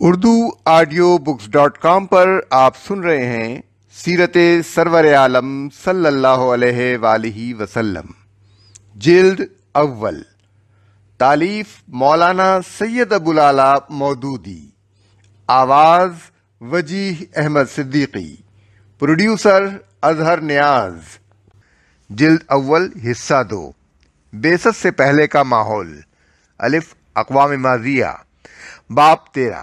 Urdu audio books dot com पर आप सुन रहे हैं सीरत सरवर आलम सल्लल्लाहु वसल्लम जिल्द अव्वल तालीफ मौलाना सैयद अबुलाला मौदूदी आवाज वजीह अहमद सिद्दीकी प्रोड्यूसर अजहर न्याज जिल्द अव्वल हिस्सा दो बेसत से पहले का माहौल अलिफ अकवा माजिया बाप तेरा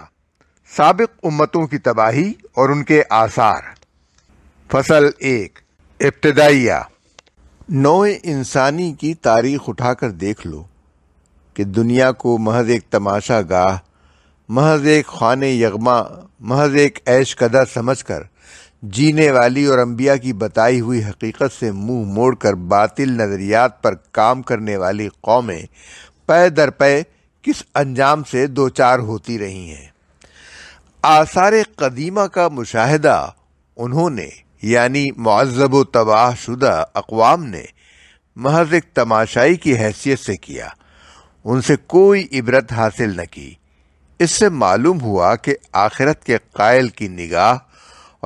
सबक उम्मतों की तबाही और उनके आसार फसल एक इब्तदाइया नौ इंसानी की तारीख उठाकर देख लो कि दुनिया को महज एक तमाशा गाह महज एक खान यगमा महज एक ऐश कदा समझ कर जीने वाली और अम्बिया की बताई हुई हकीकत से मुंह मोड़ कर बातिल नज़रियात पर काम करने वाली कौमें पै दर पै किस अंजाम से दो चार होती रही हैं आसार कदीमा का मुशाहिदा उन्होंने यानी महजब तबाह शुदा अकवाम ने महज एक तमाशाई की हैसियत से किया उनसे कोई इबरत हासिल न की इससे मालूम हुआ कि आखिरत के कायल की निगाह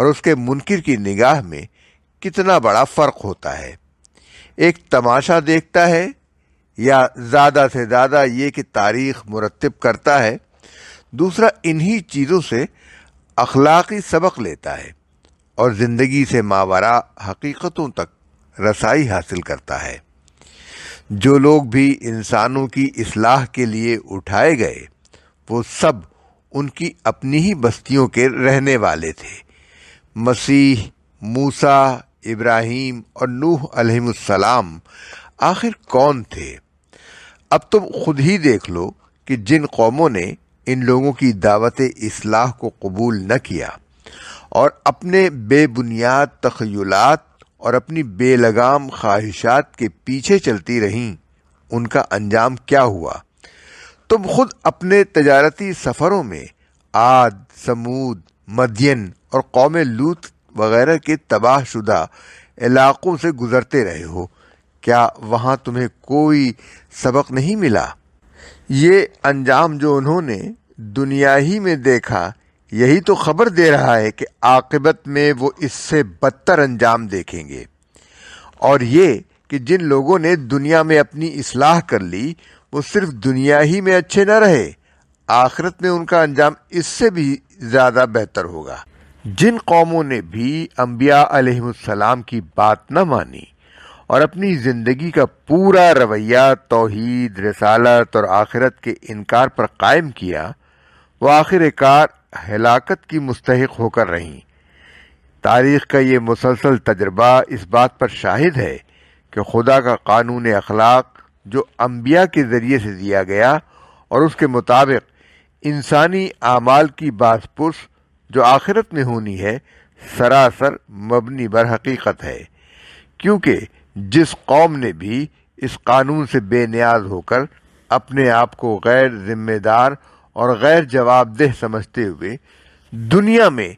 और उसके मुनकर की निगाह में कितना बड़ा फ़र्क होता है एक तमाशा देखता है या ज़्यादा से ज़्यादा ये कि तारीख मुरतब करता है दूसरा इन्हीं चीज़ों से अखलाकी सबक लेता है और ज़िंदगी से मावरा हकीकतों तक रसाई हासिल करता है जो लोग भी इंसानों की इसलाह के लिए उठाए गए वो सब उनकी अपनी ही बस्तियों के रहने वाले थे मसीह मूसा इब्राहिम और नूह अलैहिस्सलाम आखिर कौन थे अब तुम खुद ही देख लो कि जिन कौमों ने इन लोगों की दावत इसलाह को कबूल न किया और अपने बेबुनियाद तखयलात और अपनी बेलगाम ख्वाहिशात के पीछे चलती रहीं उनका अंजाम क्या हुआ तुम खुद अपने तजारती सफ़रों में आद समूद मदियन और कौम लूत वगैरह के तबाह शुदा इलाक़ों से गुज़रते रहे हो क्या वहाँ तुम्हें कोई सबक नहीं मिला ये अंजाम जो उन्होंने दुनिया ही में देखा यही तो खबर दे रहा है कि आकबत में वो इससे बदतर अंजाम देखेंगे और ये कि जिन लोगों ने दुनिया में अपनी इसलाह कर ली वो सिर्फ दुनिया ही में अच्छे न रहे आखिरत में उनका अंजाम इससे भी ज़्यादा बेहतर होगा जिन कौमों ने भी अम्बिया की बात न मानी और अपनी ज़िंदगी का पूरा रवैया तोहद रसालत और आखिरत के इनकार पर कायम किया वह आखिरकार हलाकत की मुस्तक होकर रहीं तारीख़ का ये मुसलसल तजर्बा इस बात पर शाहिद है कि खुदा का कानून अखलाक जो अम्बिया के ज़रिए से दिया गया और उसके मुताबिक इंसानी आमाल की बासपुस जो आखिरत में होनी है सरासर मबनी बर हकीकत है क्योंकि जिस कौम ने भी इस कानून से बेनियाज होकर अपने आप को गैर जिम्मेदार और गैर जवाबदेह समझते हुए दुनिया में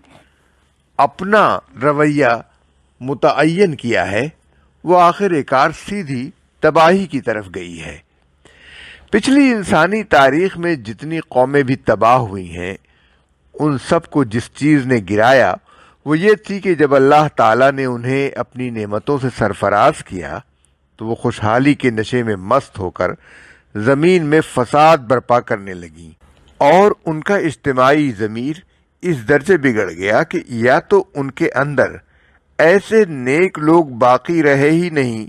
अपना रवैया मुतन किया है वो आखिरकार सीधी तबाही की तरफ गई है पिछली इंसानी तारीख में जितनी कौमें भी तबाह हुई हैं उन सब को जिस चीज़ ने गिराया वो ये थी कि जब अल्लाह ताला ने उन्हें अपनी नेमतों से सरफराज किया तो वो खुशहाली के नशे में मस्त होकर ज़मीन में फसाद बर्पा करने लगीं और उनका इज्तमाही ज़मीर इस दर्जे बिगड़ गया कि या तो उनके अंदर ऐसे नेक लोग बाकी रहे ही नहीं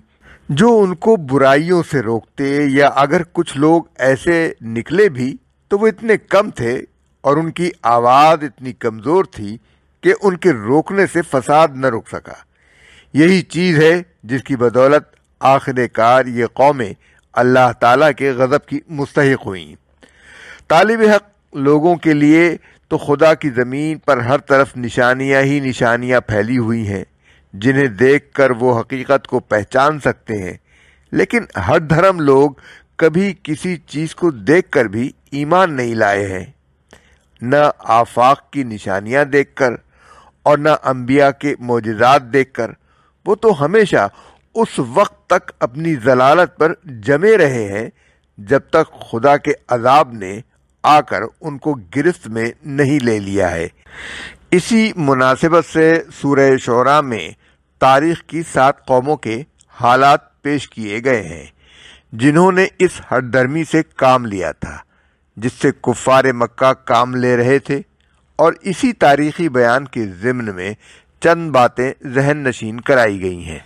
जो उनको बुराइयों से रोकते या अगर कुछ लोग ऐसे निकले भी तो वो इतने कम थे और उनकी आवाज़ इतनी कमज़ोर थी कि उनके रोकने से फसाद न रुक सका यही चीज़ है जिसकी बदौलत आखिरकार ये कौमें अल्लाह ताला के गज़ब की मुस्तक हुई तालब हक़ लोगों के लिए तो खुदा की ज़मीन पर हर तरफ निशानियाँ ही निशानियाँ फैली हुई हैं जिन्हें देखकर वो हकीकत को पहचान सकते हैं लेकिन हर धर्म लोग कभी किसी चीज़ को देखकर भी ईमान नहीं लाए हैं न आफाक की निशानियाँ देखकर और न अम्बिया के मोजात देखकर वो तो हमेशा उस वक्त तक अपनी जलालत पर जमे रहे हैं जब तक खुदा के अजाब ने आकर उनको गिरफ्त में नहीं ले लिया है इसी मुनासिबत से सूर्य शोरा में तारीख की सात कौमों के हालात पेश किए गए हैं जिन्होंने इस हरदर्मी से काम लिया था जिससे कुफार मक्का काम ले रहे थे और इसी तारीखी बयान के ज़िम्न में चंद बातें जहन नशीन कराई गई हैं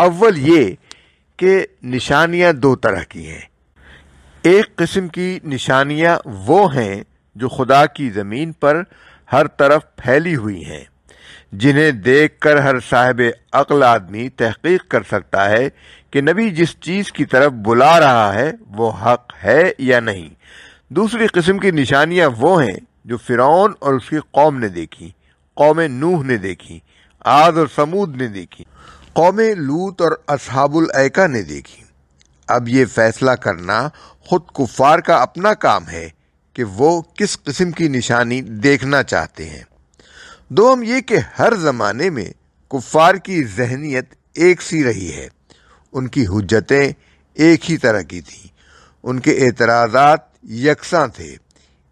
अव्वल ये कि निशानियाँ दो तरह की हैं एक किस्म की निशानियाँ वो हैं जो खुदा की ज़मीन पर हर तरफ फैली हुई हैं जिन्हें देखकर हर साहब अक्ल आदमी तहकीक कर सकता है कि नबी जिस चीज़ की तरफ बुला रहा है वो हक है या नहीं दूसरी किस्म की निशानियाँ वो हैं जो फ़िरौन और उसकी कौम ने देखी कौम नूह ने देखी आद और समूद ने देखी कौम लूत और असहाबुल ने देखी अब ये फैसला करना खुद कुफार का अपना काम है कि वो किस किस्म की निशानी देखना चाहते हैं दो हम ये कि हर ज़माने में कुफार की जहनीत एक सी रही है उनकी हजतें एक ही तरह की थीं उनके एतराज़ात यकसा थे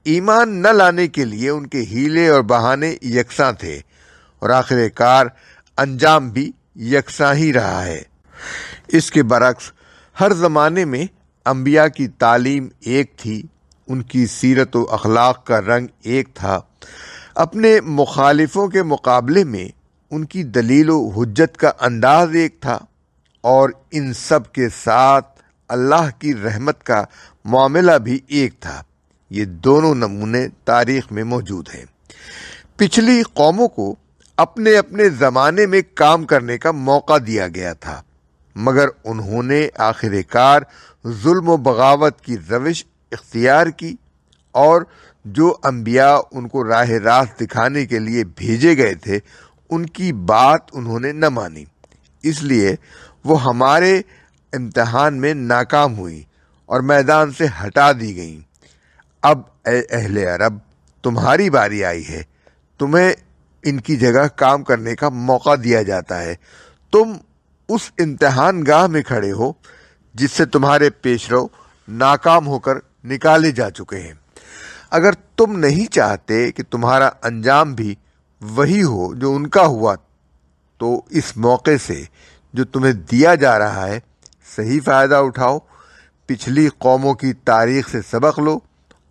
ईमान न लाने के लिए उनके हीले और बहाने यकसा थे और आखिरकार अंजाम भी यकसा ही रहा है इसके बरक्स हर ज़माने में अम्बिया की तालीम एक थी उनकी सीरत व अखलाक का रंग एक था अपने मुखालिफों के मुकाबले में उनकी दलील व हजत का अंदाज एक था और इन सब के साथ अल्लाह की रहमत का मामला भी एक था ये दोनों नमूने तारीख में मौजूद हैं पिछली कौमों को अपने अपने ज़माने में काम करने का मौका दिया गया था मगर उन्होंने आखिरकार जुल्म बगावत की रविश इख्तियार की और जो अम्बिया उनको राह रास्त दिखाने के लिए भेजे गए थे उनकी बात उन्होंने न मानी इसलिए वो हमारे इम्तहान में नाकाम हुई और मैदान से हटा दी गईं अब अहल अरब तुम्हारी बारी आई है तुम्हें इनकी जगह काम करने का मौका दिया जाता है तुम उस इम्तहान गाह में खड़े हो जिससे तुम्हारे पेशरो नाकाम होकर निकाले जा चुके हैं अगर तुम नहीं चाहते कि तुम्हारा अंजाम भी वही हो जो उनका हुआ तो इस मौके से जो तुम्हें दिया जा रहा है सही फ़ायदा उठाओ पिछली कौमों की तारीख से सबक लो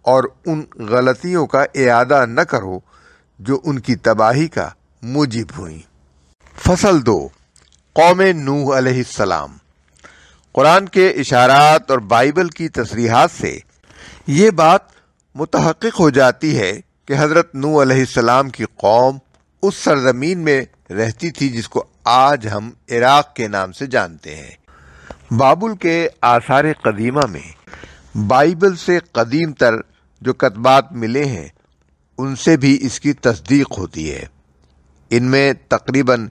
और उन गलतियों का इरादा न करो जो उनकी तबाही का मुजिब हुई फसल दो कौम नूह अलैहिस्सलाम कुरान के इशारात और बाइबल की तसरीहत से ये बात मुतहक़ हो जाती है कि हज़रत नूह अलैहिस्सलाम की कौम उस सरजमीन में रहती थी जिसको आज हम इराक़ के नाम से जानते हैं बाबुल के आसार कदीमा में बाइबल से कदीम तर जो कदबात मिले हैं उनसे भी इसकी तस्दीक होती है इनमें तकरीबन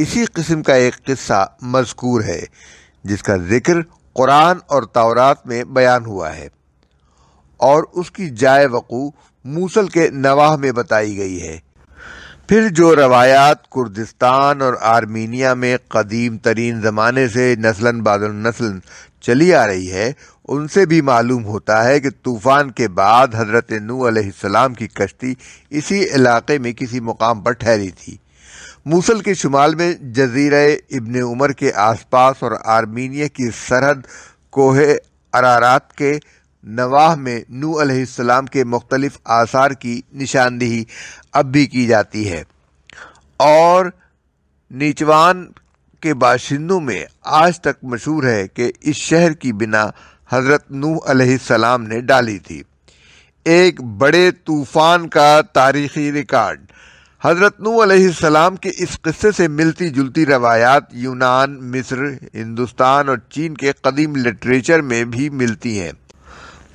इसी किस्म का एक किस्सा मजकूर है जिसका ज़िक्र कुरान और तौरात में बयान हुआ है और उसकी जाय वक़ू मूसल के नवाह में बताई गई है फिर जो रवायात कुर्दिस्तान और आर्मीनिया में कदीम तरीन ज़माने से नस्लन बादल नस्ल चली आ रही है उनसे भी मालूम होता है कि तूफ़ान के बाद हज़रत नू अलैहिस्सलाम की कश्ती इसी इलाके में किसी मुकाम पर ठहरी थी मूसल के शुमाल में जजीर इबन उमर के आसपास और आर्मीनिया की सरहद कोहे अरारात के नवाह में नू अलैहिस्सलाम के मुख्तलिफ आसार की निशानदेही अब भी की जाती है और नीचवान के बाशिंदों में आज तक मशहूर है कि इस शहर की बिना हज़रत नू अलैहिस्सलाम ने डाली थी एक बड़े तूफ़ान का तारीखी रिकॉर्ड हज़रत नू अलैहिस्सलाम के इस किस्से से मिलती जुलती रवायात यूनान मिस्र हिंदुस्तान और चीन के कदीम लिटरेचर में भी मिलती हैं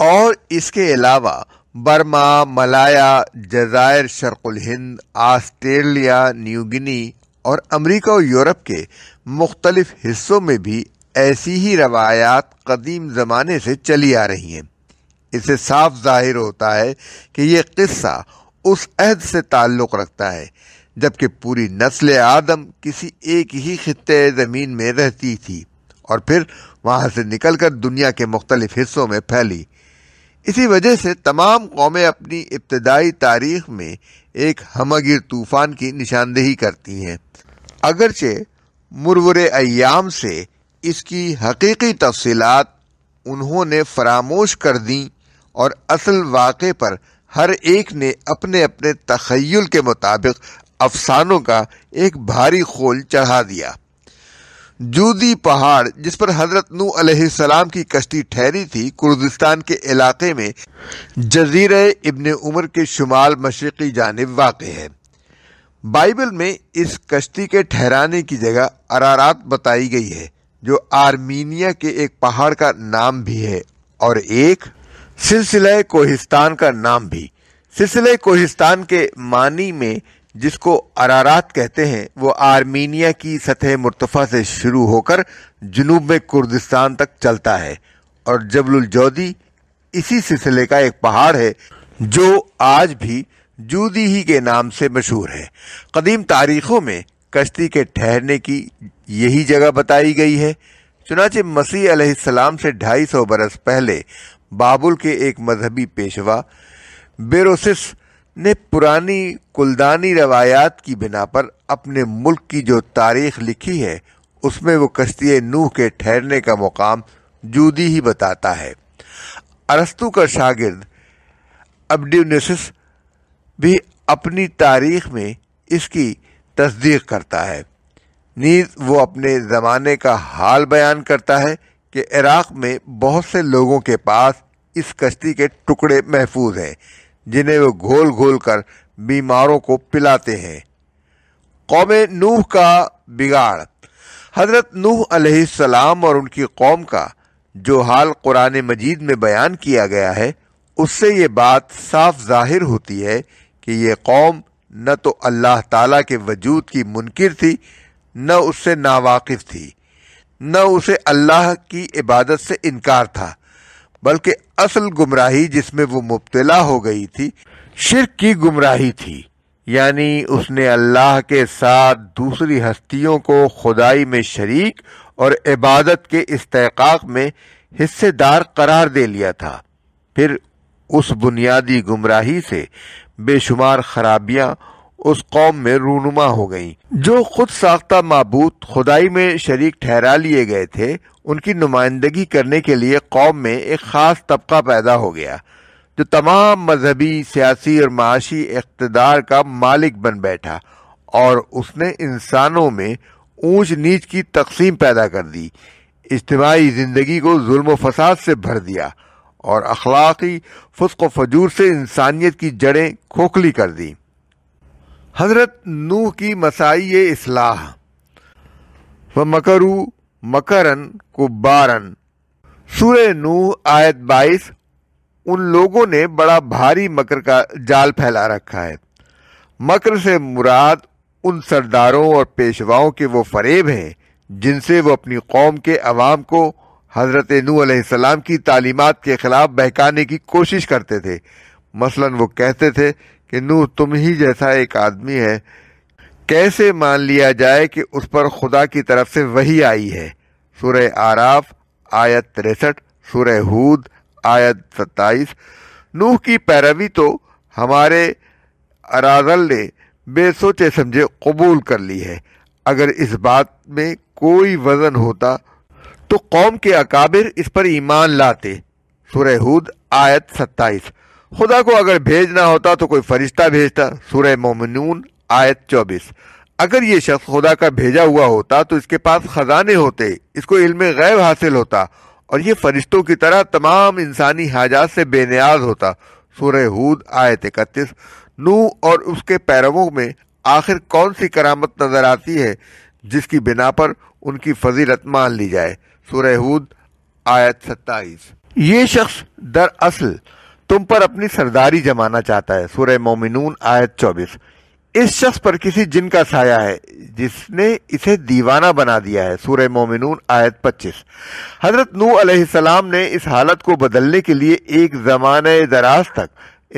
और इसके अलावा बर्मा मलाया जजायर शर्कुल हिंद आस्ट्रेलिया न्यूगिनी और अमरीका और यूरोप के मुख्तलिफ हिस्सों में भी ऐसी ही रवायात कदीम ज़माने से चली आ रही हैं इसे साफ जाहिर होता है कि यह किस्सा उस अहद से ताल्लुक़ रखता है जबकि पूरी नस्ल आदम किसी एक ही खत्े ज़मीन में रहती थी और फिर वहाँ से निकलकर दुनिया के मुख्तलिफ हिस्सों में फैली इसी वजह से तमाम कौमें अपनी इब्तदाई तारीख में एक हमगिर तूफ़ान की निशानदेही करती हैं अगरचे मुरवर अयाम से इसकी हकीकी तफसीलात उन्होंने फरामोश कर दी और असल वाक़े पर हर एक ने अपने अपने तखयल के मुताबिक अफसानों का एक भारी खोल चढ़ा दिया जूदी पहाड़ जिस पर हजरत नू सलाम की कश्ती ठहरी थी कुर्दिस्तान के इलाके में जजीर इबन उमर के शुमाल मशरक़ी जानब वाक़ है बाइबल में इस कश्ती के ठहराने की जगह अरारात बताई गई है जो आर्मीनिया के एक पहाड़ का नाम भी है और एक सिलसिला कोहिस्तान का नाम भी सिलसिले कोहिस्तान के मानी में जिसको अरारात कहते हैं वो आर्मीनिया की सतह मुर्तफ़ा से शुरू होकर जनूब में कुर्दिस्तान तक चलता है और जबलुल जौदी इसी सिलसिले का एक पहाड़ है जो आज भी जूदी ही के नाम से मशहूर है कदीम तारीखों में कश्ती के ठहरने की यही जगह बताई गई है चुनाचे मसीह अलैहिस्सलाम से 250 बरस पहले बाबुल के एक मजहबी पेशवा बेरोसिस ने पुरानी कुलदानी रवायात की बिना पर अपने मुल्क की जो तारीख लिखी है उसमें वो कश्ती नूह के ठहरने का मुकाम जूदी ही बताता है अरस्तु का शागिर्द अबड्यूनिस भी अपनी तारीख में इसकी तस्दीक करता है नीज वो अपने ज़माने का हाल बयान करता है कि इराक़ में बहुत से लोगों के पास इस कश्ती के टुकड़े महफूज हैं जिन्हें वे घोल घोल कर बीमारों को पिलाते हैं कौम नूह का बिगाड़ हजरत नूह सलाम और उनकी कौम का जो हाल कुरान मजीद में बयान किया गया है उससे ये बात साफ जाहिर होती है कि ये कौम न तो अल्लाह ताला के वजूद की मुनकर थी न उससे नावाकिफ थी न उसे अल्लाह की इबादत से इनकार था बल्कि असल गुमराही जिसमें वो मुबतला हो गई थी शिर की गुमराही थी यानी उसने अल्लाह के साथ दूसरी हस्तियों को खुदाई में शरीक और इबादत के इस्तेक में हिस्सेदार करार दे लिया था फिर उस बुनियादी गुमराही से बेशुमार खराबियां उस कौम में रूनुमा हो गई जो खुद साख्ता मबूत खुदाई में शरीक ठहरा लिए गए थे उनकी नुमाइंदगी करने के लिए कौम में एक ख़ास तबका पैदा हो गया जो तमाम मजहबी सियासी और माशी इकतदार का मालिक बन बैठा और उसने इंसानों में ऊंच नीच की तकसीम पैदा कर दी इज्तमाही ज़िंदगी को जुल्म फसाद से भर दिया और अखलाकी फुसको फजूर से इंसानियत की जड़ें खोखली कर दी हज़रत नूह की मसाई इसलाह व मकरू मकरन को बारन नूह आयत 22 उन लोगों ने बड़ा भारी मकर का जाल फैला रखा है मकर से मुराद उन सरदारों और पेशवाओं के वो फरेब हैं जिनसे वो अपनी कौम के अवाम को हज़रत नू अम की तालीमत के ख़िलाफ़ बहकाने की कोशिश करते थे मसलन वो कहते थे कि नूह तुम ही जैसा एक आदमी है कैसे मान लिया जाए कि उस पर खुदा की तरफ से वही आई है सूर्य आराफ आयत तिरसठ सूर्य हूद आयत सत्ताईस नूह की पैरवी तो हमारे अराजल ने बेसोचे समझे कबूल कर ली है अगर इस बात में कोई वजन होता तो कौम के अकाबिर इस पर ईमान लाते सूर्य हूद आयत सत्ताईस खुदा को अगर भेजना होता तो कोई फरिश्ता भेजता सूर्य मोमनून आयत चौबीस अगर ये शख्स खुदा का भेजा हुआ होता तो इसके पास खजाने होते इसको इल्म गैब हासिल होता और ये फरिश्तों की तरह तमाम इंसानी हाजात से बेनियाज होता सूर्य हूद आयत इकतीस नू और उसके पैरवों में आखिर कौन सी करामत नजर आती है जिसकी बिना पर उनकी फजीलत मान ली जाए सूर्य हूद आयत सत्ताईस ये शख्स दरअसल तुम पर अपनी सरदारी जमाना चाहता है सूर्य मोमिनून आयत चौबीस इस शख्स पर किसी जिन का साया है जिसने इसे दीवाना बना दिया है सूर्य मोमिनून आयत 25 हजरत नू अलैहिस्सलाम ने इस हालत को बदलने के लिए एक ज़माने दराज तक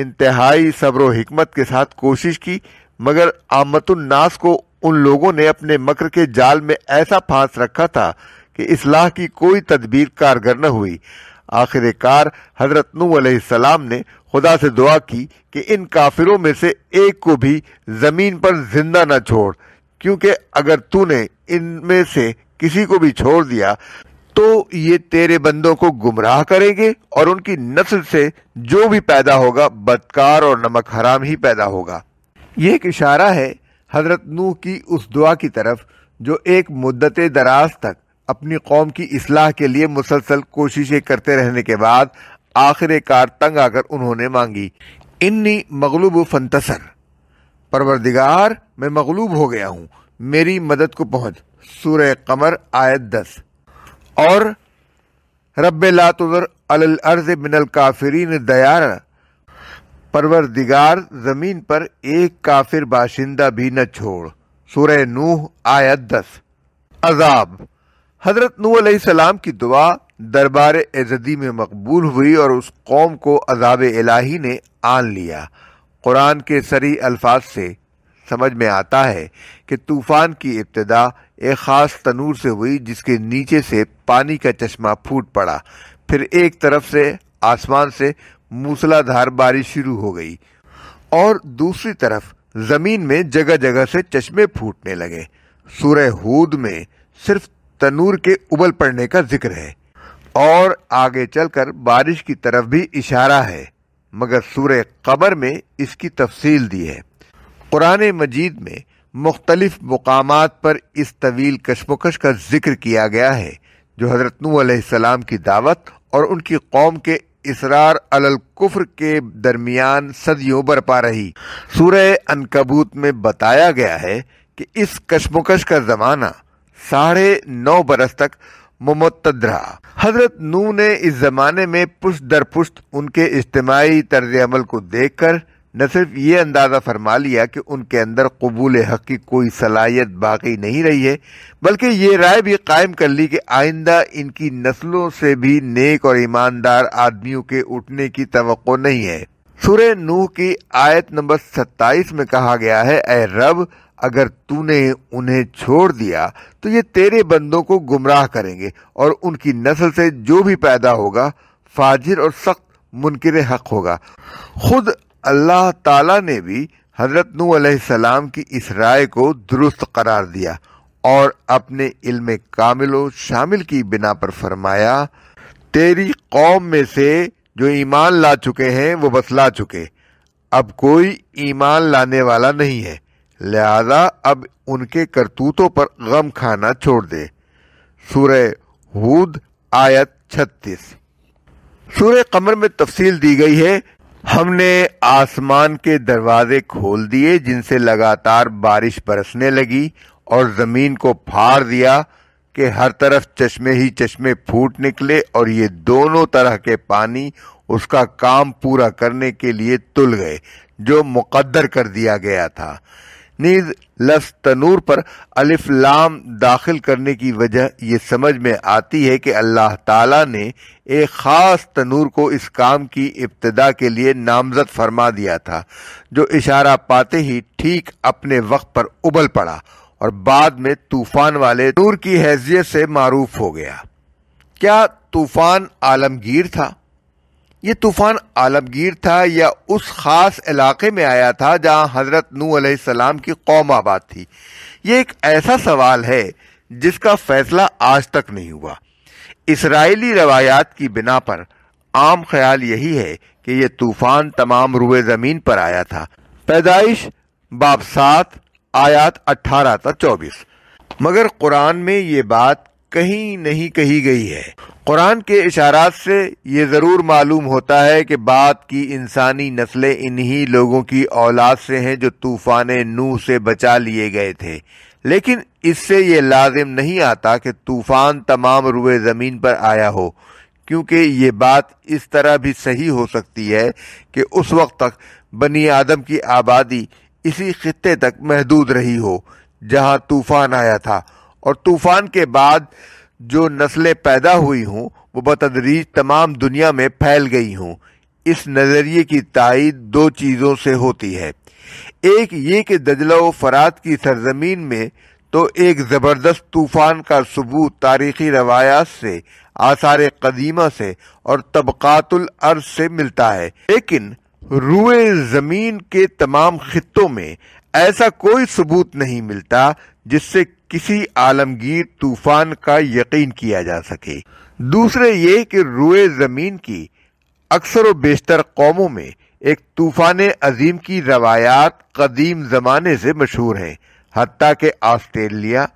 इंतहाई सब्र हमत के साथ कोशिश की मगर आमतुलनास को उन लोगों ने अपने मकर के जाल में ऐसा फांस रखा था कि इसलाह की कोई तदबीर कारगर न हुई आखिरकार हजरत नू सलाम ने खुदा से दुआ की कि इन काफिरों में से एक को भी ज़मीन पर जिंदा न छोड़ क्योंकि अगर तूने इनमें से किसी को भी छोड़ दिया तो ये तेरे बंदों को गुमराह करेंगे और उनकी नस्ल से जो भी पैदा होगा बदकार और नमक हराम ही पैदा होगा यह एक इशारा है हजरत नू की उस दुआ की तरफ जो एक मुद्दत दराज तक अपनी कौम की इसलाह के लिए मुसलसल कोशिशें करते रहने के बाद आखिरकार तंग आकर उन्होंने मांगी इन्नी मगलूब फंतसर परवरदिगार मैं मगलूब हो गया हूँ मेरी मदद को पहुंच सूर कमर आयत दस और रब लातर अर्ज मिनल काफरीन दयार परवरदिगार जमीन पर एक काफिर बाशिंदा भी न छोड़ सूर्य नूह आयत दस अजाब हज़रत नूसम की दुआ दरबार एजदी में मकबूल हुई और उस कौम को अजाब इलाही ने आन लिया कुरान के सरी अल्फाज से समझ में आता है कि तूफ़ान की इब्तदा एक ख़ास तनूर से हुई जिसके नीचे से पानी का चश्मा फूट पड़ा फिर एक तरफ से आसमान से मूसलाधार बारिश शुरू हो गई और दूसरी तरफ ज़मीन में जगह जगह से चश्मे फूटने लगे सूर्य हूद में सिर्फ तनूर के उबल पड़ने का जिक्र है और आगे चलकर बारिश की तरफ भी इशारा है मगर सूर्य कबर में इसकी तफसील दी है कुरान मजीद में मुख्तलिफ मकाम पर इस तवील कशमकश का जिक्र किया गया है जो हज़रत नूसम की दावत और उनकी कौम के इसरार अलल के दरमियान सदियों बरपा रही सूर्य अनकबूत में बताया गया है कि इस कशमकश का ज़माना साढ़े नौ बरस तक ममतद रहा हजरत नू ने इस जमाने में पुष्ट दर पुष्ट उनके इज्तमाही तर्ज अमल को देख कर न सिर्फ ये अंदाज़ा फरमा लिया कि उनके अंदर कबूल हक़ की कोई सलाहियत बाकी नहीं रही है बल्कि ये राय भी कायम कर ली कि आइंदा इनकी नस्लों से भी नेक और ईमानदार आदमियों के उठने की तो नहीं है सूर्य नूह की आयत नंबर 27 में कहा गया है ए रब अगर तूने उन्हें छोड़ दिया तो ये तेरे बंदों को गुमराह करेंगे और उनकी नस्ल से जो भी पैदा होगा फाजिर और सख्त मुनकर हक होगा खुद अल्लाह ताला ने भी हजरत नू सलाम की इस राय को दुरुस्त करार दिया और अपने इल्म कामिल शामिल की बिना पर फरमाया तेरी कौम में से जो ईमान ला चुके हैं वो बस ला चुके अब कोई ईमान लाने वाला नहीं है लिहाजा अब उनके करतूतों पर गम खाना छोड़ दे सूर्य हूद आयत छत्तीस सूर्य कमर में तफसील दी गई है हमने आसमान के दरवाजे खोल दिए जिनसे लगातार बारिश बरसने लगी और जमीन को फाड़ दिया कि हर तरफ चश्मे ही चश्मे फूट निकले और ये दोनों तरह के पानी उसका काम पूरा करने के लिए तुल गए जो मुकद्दर कर दिया गया था नीज लफ्ज तनूर पर अलिफ लाम दाखिल करने की वजह ये समझ में आती है कि अल्लाह ताला ने एक ख़ास तनूर को इस काम की इब्तदा के लिए नामजद फरमा दिया था जो इशारा पाते ही ठीक अपने वक्त पर उबल पड़ा और बाद में तूफान वाले नूर की हैसियत से मारूफ हो गया क्या तूफान आलमगीर था ये तूफान आलमगीर था या उस खास इलाके में आया था जहां हजरत नू सलाम की कौम आबाद थी ये एक ऐसा सवाल है जिसका फैसला आज तक नहीं हुआ इसराइली रवायात की बिना पर आम ख्याल यही है कि ये तूफान तमाम रुए ज़मीन पर आया था पैदाइश बाब सात आयात अठारह तक चौबीस मगर कुरान में ये बात कहीं नहीं कही गई है कुरान के इशारात से ये ज़रूर मालूम होता है कि बात की इंसानी नस्लें इन्हीं लोगों की औलाद से हैं जो तूफ़ान नूह से बचा लिए गए थे लेकिन इससे ये लाजिम नहीं आता कि तूफ़ान तमाम रुए ज़मीन पर आया हो क्योंकि ये बात इस तरह भी सही हो सकती है कि उस वक्त तक बनी आदम की आबादी इसी खत्े तक महदूद रही हो जहाँ तूफ़ान आया था और तूफ़ान के बाद जो नस्लें पैदा हुई हूँ वो बतदरीज तमाम दुनिया में फैल गई हूँ इस नज़रिए की तइद दो चीज़ों से होती है एक ये कि दजला फरात की सरजमीन में तो एक ज़बरदस्त तूफ़ान का सबूत तारीखी रवायात से आसार कदीमा से और तबकातुल अर्ज से मिलता है लेकिन रुए ज़मीन के तमाम खितों में ऐसा कोई सबूत नहीं मिलता जिससे किसी आलमगीर तूफान का यकीन किया जा सके दूसरे ये कि रुए ज़मीन की अक्सर व बेशतर कौमों में एक तूफान अजीम की रवायात कदीम ज़माने से मशहूर हैं हती के आस्ट्रेलिया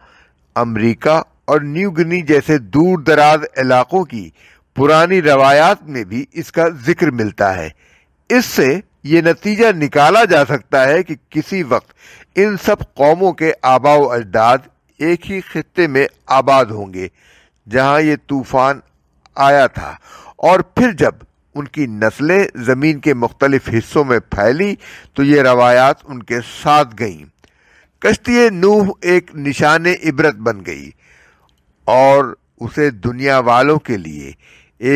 अमरीका और न्यू गिनी जैसे दूर दराज इलाकों की पुरानी रवायात में भी इसका जिक्र मिलता है इससे ये नतीजा निकाला जा सकता है कि किसी वक्त इन सब कौमों के आबाव अजदाद एक ही खत्ते में आबाद होंगे जहां ये तूफान आया था और फिर जब उनकी नस्लें ज़मीन के मुख्तलिफ हिस्सों में फैली तो ये रवायात उनके साथ गईं कश्ती नूह एक निशान इबरत बन गई और उसे दुनिया वालों के लिए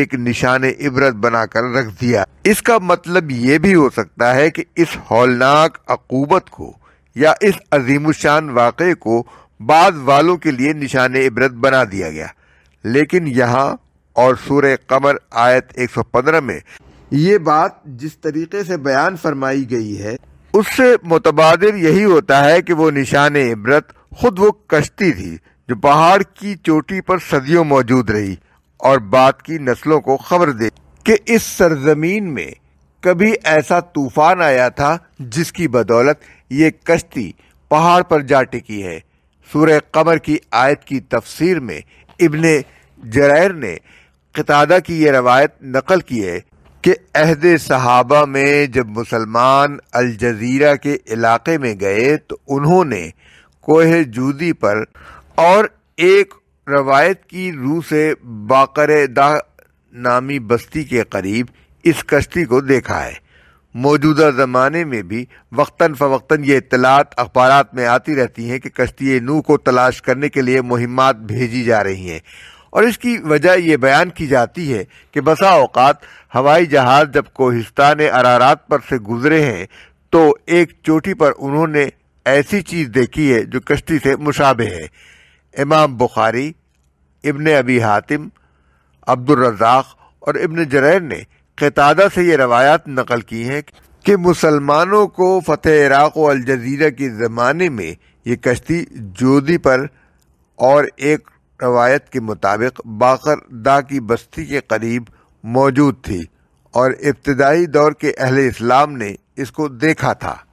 एक निशान इबरत बनाकर रख दिया इसका मतलब ये भी हो सकता है कि इस हौलनाक अकूबत को या इस अजीमशान वाक़े को बाद वालों के लिए निशान इबरत बना दिया गया लेकिन यहाँ और सूर कमर आयत 115 में ये बात जिस तरीके से बयान फरमाई गई है उससे मुतबाद यही होता है कि वो निशान इबरत खुद वो कश्ती थी जो पहाड़ की चोटी पर सदियों मौजूद रही और बात की नस्लों को खबर दे कि इस सरजमीन में कभी ऐसा तूफान आया था जिसकी बदौलत ये कश्ती पहाड़ पर जा टिकी है सूर्य कमर की आयत की तफसीर में इबन जरैर ने कतादा की यह रवायत नकल की है कि अहद सहाबा में जब मुसलमान अलजीरा के इलाके में गए तो उन्होंने कोह जूदी पर और एक रवायत की रू से बाकर नामी बस्ती के करीब इस कश्ती को देखा है मौजूदा ज़माने में भी वक्ता फ़वक्ता ये इतलात अखबार में आती रहती हैं कि कश्ती नू को तलाश करने के लिए मुहिम भेजी जा रही हैं और इसकी वजह यह बयान की जाती है कि बसा अवकात हवाई जहाज़ जब कोहिस्तान अरारात पर से गुजरे हैं तो एक चोटी पर उन्होंने ऐसी चीज़ देखी है जो कश्ती से मुशाबे है इमाम बुखारी इबन अबी हातिम अब्दुलरजाक और इबन जरैन ने कतादा से ये रवायात नकल की हैं कि मुसलमानों को फतेह इराक़ व अलजीरा के ज़माने में ये कश्ती जोदी पर और एक रवायत के मुताबिक बाकरदा की बस्ती के करीब मौजूद थी और इब्तदाई दौर के अहल इस्लाम ने इसको देखा था